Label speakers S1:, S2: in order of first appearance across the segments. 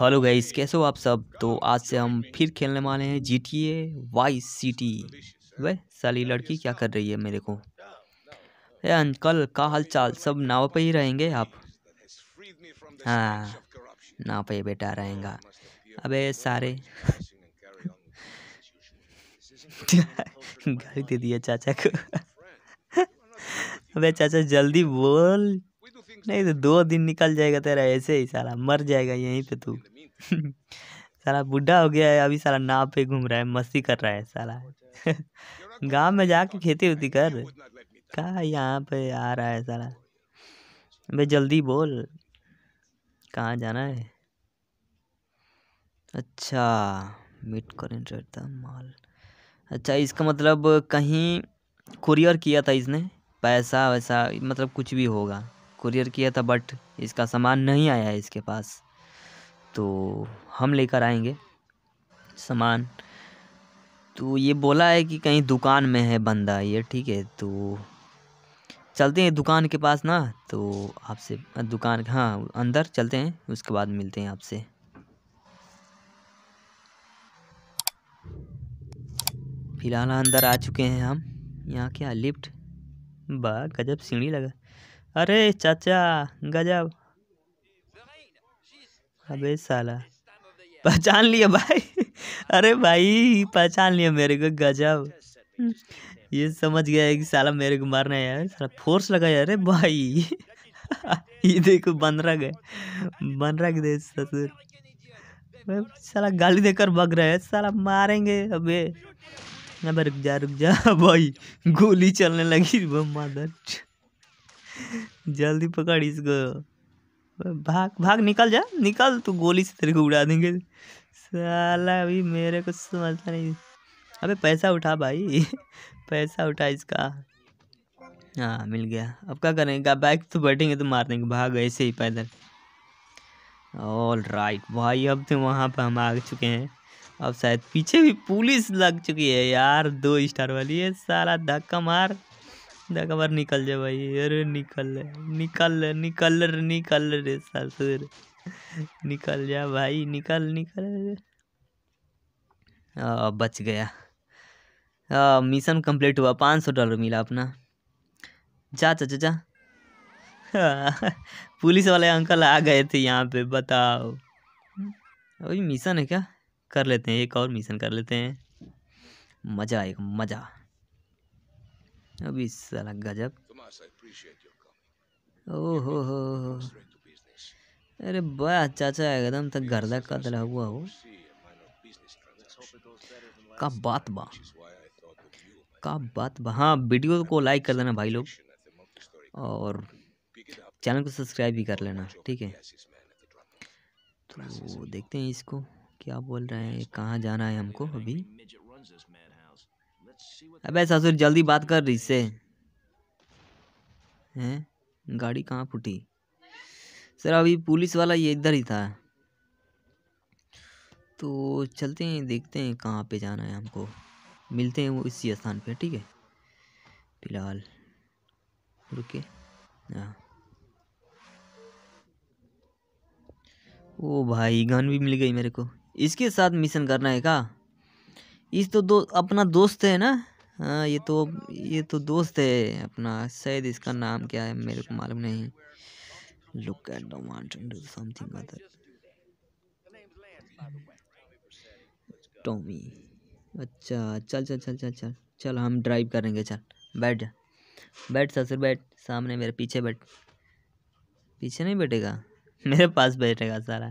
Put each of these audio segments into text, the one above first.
S1: Hello guys कैसे हो आप सब तो आज से हम फिर खेलने वाले हैं G T A Y C T वह साली लड़की क्या कर रही है मेरे को ए अंकल का हाल चाल सब नाव पे ही रहेंगे आप हाँ नाव पे बेटा रहेगा अबे सारे गाली दे दिया चाचा को अबे चाचा जल्दी बोल नहीं तो दो दिन निकल जाएगा तेरा ऐसे ही सारा मर जाएगा यहीं पे तू सारा बूढ़ा हो गया है अभी सारा नाव पे घूम रहा है मस्ती कर रहा है सारा गांव में जाके खेती होती कर कहा यहाँ पे आ रहा है सारा भाई जल्दी बोल कहाँ जाना है अच्छा मीट करेंट माल अच्छा इसका मतलब कहीं कुरियर किया था इसने पैसा वैसा मतलब कुछ भी होगा कुरियर किया था बट इसका सामान नहीं आया है इसके पास तो हम लेकर आएंगे सामान तो ये बोला है कि कहीं दुकान में है बंदा ये ठीक है तो चलते हैं दुकान के पास ना तो आपसे दुकान हाँ अंदर चलते हैं उसके बाद मिलते हैं आपसे फिलहाल अंदर आ चुके हैं हम यहाँ क्या लिफ्ट बा गजब सीढ़ी लगा अरे चाचा गजब अबे साला पहचान लिया भाई अरे भाई पहचान लिया मेरे को गजब ये समझ गया है कि साला मेरे को मारना है यार साला फोर्स लगा यार अरे भाई ये देखो रख है बंदरा रख दे ससुर साला गाली देकर भग रहा है साला मारेंगे अबे अबे रुक जा रुक जा भाई गोली चलने लगी वो मदर जल्दी पकड़ इसको भाग भाग निकल जा निकल तू गोली से तेरे को उड़ा देंगे साला अभी मेरे को समझता नहीं अबे पैसा उठा भाई पैसा उठा इसका हाँ मिल गया अब क्या करेंगे बाइक तो बैठेंगे तो मार देंगे भाग ऐसे ही पैदल ऑल राइट भाई अब तो वहाँ पर हम आ चुके हैं अब शायद पीछे भी पुलिस लग चुकी है यार दो स्टार वाली है सारा धक्का मार बार निकल जा भाई अरे निकल निकल निकल निकल रे ससुर निकल जा भाई निकल निकल आ, बच गया आ, मिशन कंप्लीट हुआ पाँच सौ डॉलर मिला अपना जा चाचा चा जा। पुलिस वाले अंकल आ गए थे यहाँ पे बताओ वही मिशन है क्या कर लेते हैं एक और मिशन कर लेते हैं मज़ा आएगा मज़ा अभी साला गजब ओहो हो हो अरे बड़ा चाचा एकदम तक गर्दा कतल हुआ हो का बात बा का बात बा हाँ वीडियो को लाइक कर देना भाई लोग और चैनल को सब्सक्राइब भी कर लेना ठीक है तो देखते हैं इसको क्या बोल रहे हैं कहाँ जाना है हमको अभी अबे ससुर जल्दी बात कर रही से हैं गाड़ी कहाँ फूटी सर अभी पुलिस वाला ये इधर ही था तो चलते हैं देखते हैं कहाँ पे जाना है हमको मिलते हैं वो इसी स्थान पे ठीक है फिलहाल रुके हाँ ओ भाई गन भी मिल गई मेरे को इसके साथ मिशन करना है का इस तो दो अपना दोस्त है ना हाँ ये तो ये तो दोस्त है अपना शायद इसका नाम क्या है मेरे को मालूम नहीं look at the mountain something other Tommy अच्छा चल चल चल चल चल चल हम ड्राइव करेंगे चल बैठ जा बैठ ससुर बैठ सामने मेरे पीछे बैठ पीछे नहीं बैठेगा मेरे पास बैठेगा सारा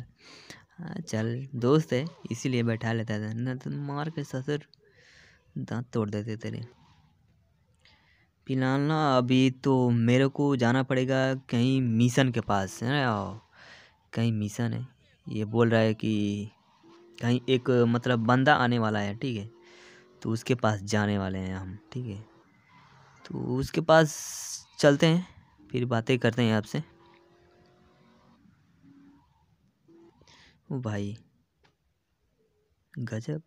S1: हाँ चल दोस्त है इसीलिए बैठा लेता था ना तो मार के ससुर दांत तोड़ देते तेरे फिलहाल ना अभी तो मेरे को जाना पड़ेगा कहीं मिशन के पास है ना कहीं मिशन है ये बोल रहा है कि कहीं एक मतलब बंदा आने वाला है ठीक है तो उसके पास जाने वाले हैं हम ठीक है तो उसके पास चलते हैं फिर बातें करते हैं आपसे भाई गजब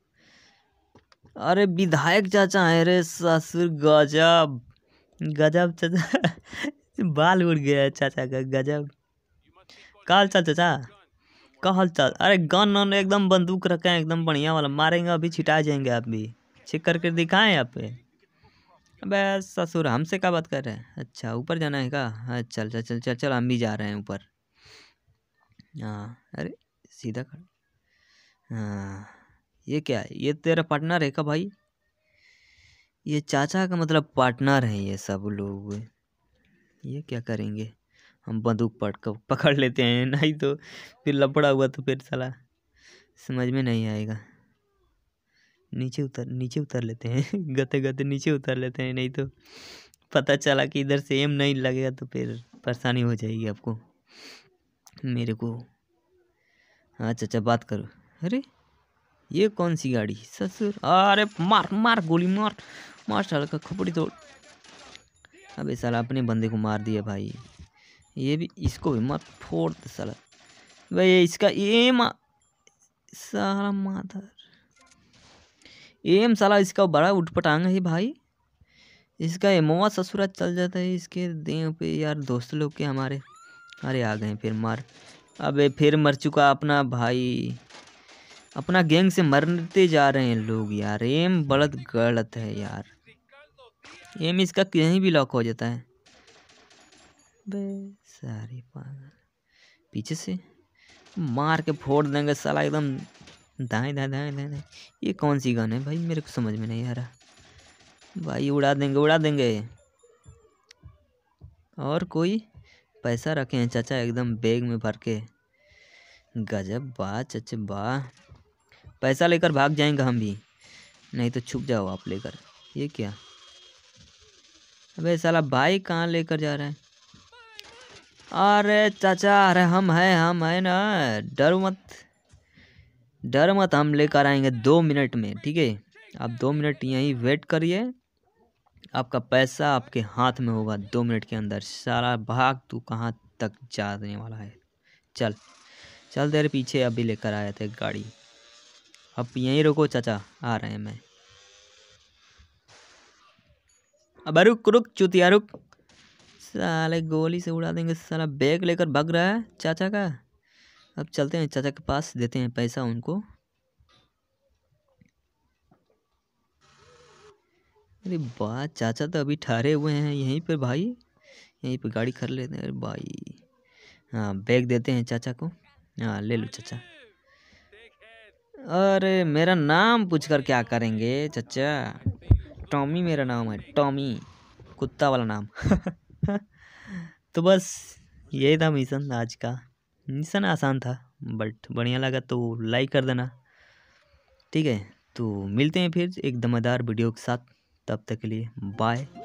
S1: अरे विधायक चाचा हैं अरे ससुर गजब गजब चाचा बाल उड़ गया चाचा का गजब कहा चल चाचा कहा चाल अरे गन वन एकदम बंदूक रखे हैं एकदम बढ़िया वाला मारेंगे अभी छिटा जाएंगे आप भी चेक करके दिखाएं आप पे अबे ससुर हमसे क्या बात कर रहे हैं अच्छा ऊपर जाना है क्या अच्छा चल चल चल चल हम भी जा रहे हैं ऊपर हाँ अरे सीधा खड़ा हाँ ये क्या है ये तेरा पार्टनर है का भाई ये चाचा का मतलब पार्टनर हैं ये सब लोग ये क्या करेंगे हम बंदूक पकड़ पकड़ लेते हैं नहीं तो फिर लपड़ा हुआ तो फिर साला समझ में नहीं आएगा नीचे उतर नीचे उतर लेते हैं गते गते नीचे उतर लेते हैं नहीं तो पता चला कि इधर से एम नहीं लगेगा तो फिर परेशानी हो जाएगी आपको मेरे को अच्छा अच्छा बात करो अरे ये कौन सी गाड़ी ससुर अरे मार मार गोली मार मार साल का खोपड़ी तोड़ अबे साला अपने बंदे को मार दिया भाई ये भी इसको भी मार फोड़ तो साला भाई इसका एम सारा माधर एम साला इसका बड़ा उठपटांग है भाई इसका एमोवा ससुरा चल जाता है इसके देह पे यार दोस्त लोग के हमारे अरे आ गए फिर मार अबे फिर मर चुका अपना भाई अपना गैंग से मरते जा रहे हैं लोग यार एम बड़त गलत है यार एम इसका कहीं भी लॉक हो जाता है बे सारी पीछे से मार के फोड़ देंगे साला एकदम दाएं दाएं दाएं दाएं दाएं ये कौन सी गन है भाई मेरे को समझ में नहीं आ रहा भाई उड़ा देंगे उड़ा देंगे और कोई पैसा रखे हैं चाचा एकदम बैग में भर के गजब वाह चाचा वाह पैसा लेकर भाग जाएंगे हम भी नहीं तो छुप जाओ आप लेकर ये क्या अबे साला भाई कहाँ लेकर जा रहा है अरे चाचा अरे हम हैं हम हैं ना डर मत डर मत हम लेकर आएंगे दो मिनट में ठीक है आप दो मिनट यहीं वेट करिए आपका पैसा आपके हाथ में होगा दो मिनट के अंदर सारा भाग तू कहाँ तक जाने वाला है चल चल तेरे पीछे अभी लेकर आए थे गाड़ी अब यहीं रुको चाचा आ रहे हैं मैं अब रुक रुक चुतिया रुक साले गोली से उड़ा देंगे साला बैग लेकर भाग रहा है चाचा का अब चलते हैं चाचा के पास देते हैं पैसा उनको अरे बात चाचा तो अभी ठहरे हुए हैं यहीं पर भाई यहीं पर गाड़ी खड़ लेते हैं अरे भाई हाँ बैग देते हैं चाचा को हाँ ले लो चाचा अरे मेरा नाम पूछ कर क्या करेंगे चाचा टॉमी मेरा नाम है टॉमी कुत्ता वाला नाम तो बस यही था मिशन आज का मिशन आसान था बट बढ़िया लगा तो लाइक कर देना ठीक है तो मिलते हैं फिर एक दमदार वीडियो के साथ तब तक के लिए बाय